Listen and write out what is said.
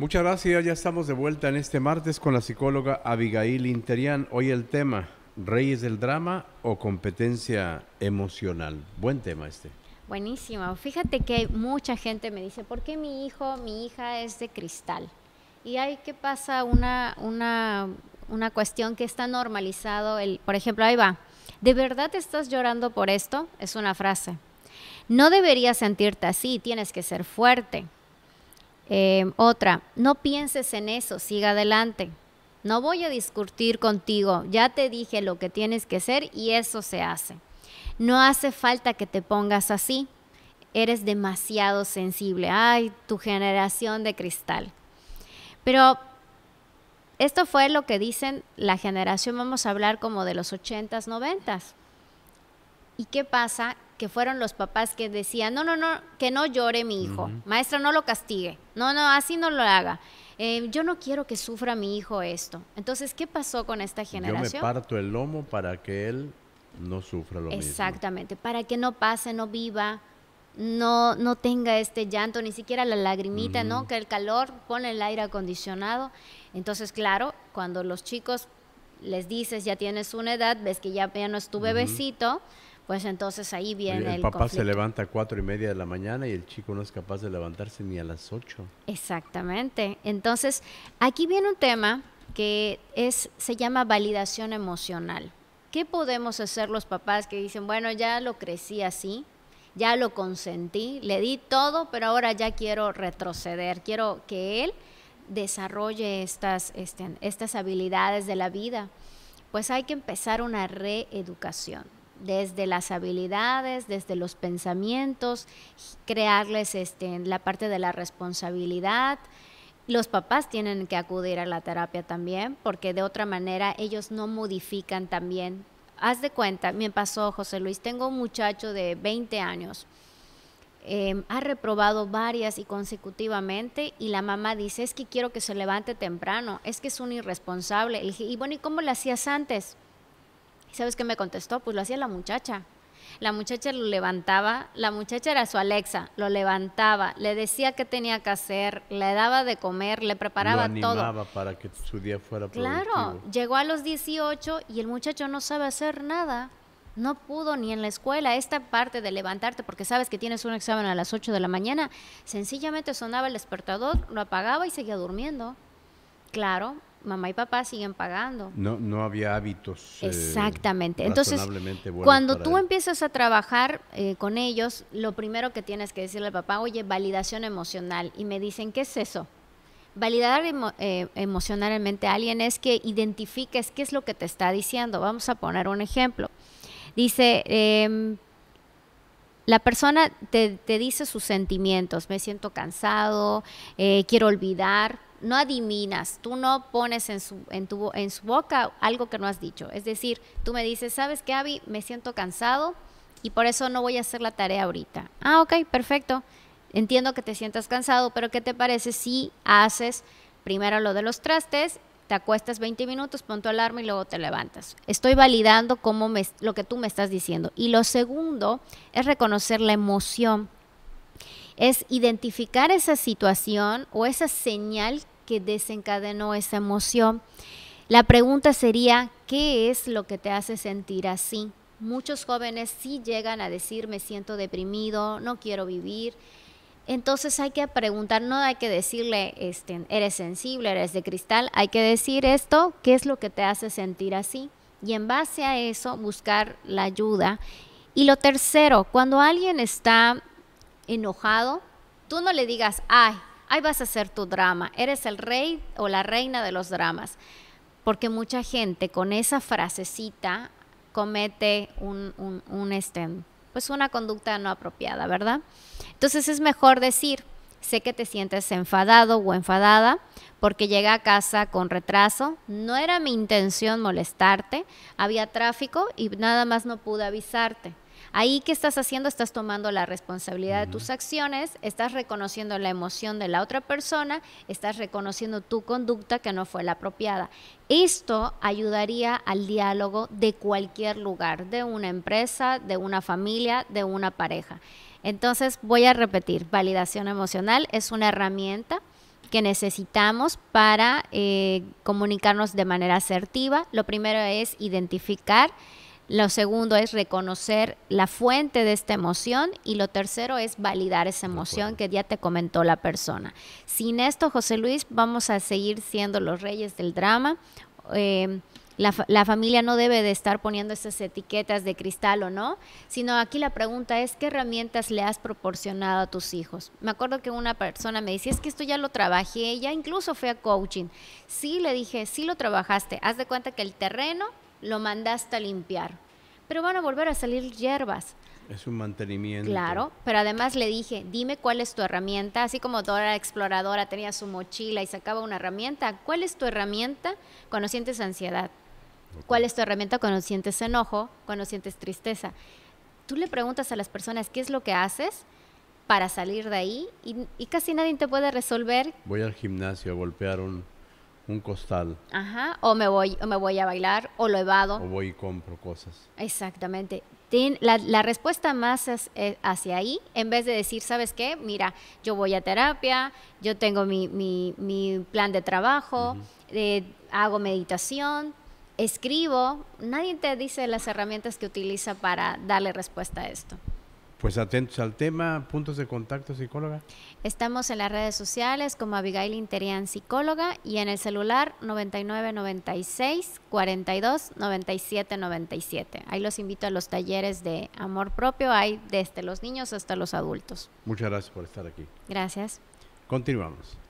Muchas gracias, ya estamos de vuelta en este martes con la psicóloga Abigail Interian. Hoy el tema, ¿reyes del drama o competencia emocional? Buen tema este. Buenísimo. Fíjate que mucha gente me dice, ¿por qué mi hijo, mi hija es de cristal? Y hay que pasa una, cuestión que está normalizado. por ejemplo, ahí va, ¿de verdad estás llorando por esto? Es una frase. No deberías sentirte así, tienes que ser fuerte. Em, otra, no pienses en eso, siga adelante. No voy a discutir contigo, ya te dije lo que tienes que ser y eso se hace. No hace falta que te pongas así, eres demasiado sensible. Ay, tu generación de cristal. Pero esto fue lo que dicen la generación, vamos a hablar como de los 80s, 90s. ¿Y qué pasa? que fueron los papás que decían, no, no, no, que no llore mi hijo, maestra, no lo castigue, no, no, así no lo haga. Eh, yo no quiero que sufra mi hijo esto. Entonces, ¿qué pasó con esta generación? Yo me parto el lomo para que él no sufra lo Exactamente, para que no pase, no viva, no, no tenga este llanto, ni siquiera la lagrimita, ¿no? Que el calor pone el aire acondicionado. Entonces, claro, cuando los chicos les dices, ya tienes una edad, ves que ya, no es tu bebecito, pues entonces ahí viene el, papá se levanta a cuatro y media de la mañana y el chico no es capaz de levantarse ni a las ocho. Exactamente. Entonces, aquí viene un tema que es, se llama validación emocional. ¿Qué podemos hacer los papás que dicen, bueno, ya lo crecí así, ya lo consentí, le di todo, pero ahora ya quiero retroceder, quiero que él desarrolle estas este, habilidades de la vida? Pues hay que empezar una reeducación desde las habilidades, desde los pensamientos, crearles este, la parte de la responsabilidad. Los papás tienen que acudir a la terapia también, porque de otra manera ellos no modifican también. Haz de cuenta, me pasó José Luis, tengo un muchacho de 20 años, em, ha reprobado varias y consecutivamente y la mamá dice, es que quiero que se levante temprano, es que es un irresponsable. Y, y bueno, ¿y cómo lo hacías antes? ¿Y sabes qué me contestó? Pues lo hacía la muchacha. La muchacha lo levantaba, la muchacha era su Alexa, lo levantaba, le decía qué tenía que hacer, le daba de comer, le preparaba lo animaba todo. para que su día fuera productivo. Claro, llegó a los 18 y el muchacho no sabe hacer nada. No pudo ni en la escuela esta parte de levantarte porque sabes que tienes un examen a las 8 de la mañana. Sencillamente sonaba el despertador, lo apagaba y seguía durmiendo. Claro, mamá y papá siguen pagando. No, no había hábitos. Eh, Exactamente. Entonces, cuando tú empiezas a trabajar eh, con ellos, lo primero que tienes que decirle al papá, oye, validación emocional. Y me dicen, ¿qué es eso? Validar eh, emocionalmente a alguien es que identifiques qué es lo que te está diciendo. Vamos a poner un ejemplo. Dice, em, la persona te, dice sus sentimientos, me siento cansado, quiero olvidar no adivinas, tú no pones en su, en, tu, en su boca algo que no has dicho. Es decir, tú me dices, ¿sabes qué, Abby? Me siento cansado y por eso no voy a hacer la tarea ahorita. Ah, ok, perfecto. Entiendo que te sientas cansado, pero ¿qué te parece si haces primero lo de los trastes, te acuestas 20 minutos, pon tu alarma y luego te levantas? Estoy validando cómo lo que tú me estás diciendo. Y lo segundo es reconocer la emoción es identificar esa situación o esa señal que desencadenó esa emoción. La pregunta sería, ¿qué es lo que te hace sentir así? Muchos jóvenes sí llegan a decir, me siento deprimido, no quiero vivir. Entonces hay que preguntar, no hay que decirle, este, eres sensible, eres de cristal, hay que decir esto, ¿qué es lo que te hace sentir así? Y en base a eso, buscar la ayuda. Y lo tercero, cuando alguien está enojado, tú no le digas, ay, ahí vas a hacer tu drama, eres el rey o la reina de los dramas. Porque mucha gente con esa frasecita comete un, este, pues una conducta no apropiada, ¿verdad? Entonces es mejor decir, sé que te sientes enfadado o enfadada porque llegué a casa con retraso, no era mi intención molestarte, había tráfico y nada más no pude avisarte. Ahí, ¿qué estás haciendo? Estás tomando la responsabilidad de tus acciones, estás reconociendo la emoción de la otra persona, estás reconociendo tu conducta que no fue la apropiada. Esto ayudaría al diálogo de cualquier lugar, de una empresa, de una familia, de una pareja. Entonces, voy a repetir, validación emocional es una herramienta que necesitamos para eh, comunicarnos de manera asertiva. Lo primero es identificar lo segundo es reconocer la fuente de esta emoción y lo tercero es validar esa emoción que ya te comentó la persona. Sin esto, José Luis, vamos a seguir siendo los reyes del drama. Em, la, familia no debe de estar poniendo esas etiquetas de cristal o no, sino aquí la pregunta es qué herramientas le has proporcionado a tus hijos. Me acuerdo que una persona me decía, es que esto ya lo trabajé, ya incluso fue a coaching. Sí, le dije, sí lo trabajaste, haz de cuenta que el terreno lo mandaste a limpiar, pero van a volver a salir hierbas. Es un mantenimiento. Claro, pero además le dije, dime cuál es tu herramienta, así como Dora la exploradora tenía su mochila y sacaba una herramienta, ¿cuál es tu herramienta cuando sientes ansiedad? ¿Cuál es tu herramienta cuando sientes enojo, cuando sientes tristeza? Tú le preguntas a las personas qué es lo que haces para salir de ahí y casi nadie te puede resolver. Voy al gimnasio a golpear un un costal. Ajá, o me voy, o me voy a bailar, o lo evado. O voy y compro cosas. Exactamente. La, la respuesta más es, eh, hacia ahí, en vez de decir, ¿sabes qué? Mira, yo voy a terapia, yo tengo mi, plan de trabajo, eh, hago meditación, escribo. Nadie te dice las herramientas que utiliza para darle respuesta a esto. Pues atentos al tema, puntos de contacto, psicóloga. Estamos en las redes sociales como Abigail Interian Psicóloga y en el celular 9996 42 97. Ahí los invito a los talleres de amor propio, hay desde los niños hasta los adultos. Muchas gracias por estar aquí. Gracias. Continuamos.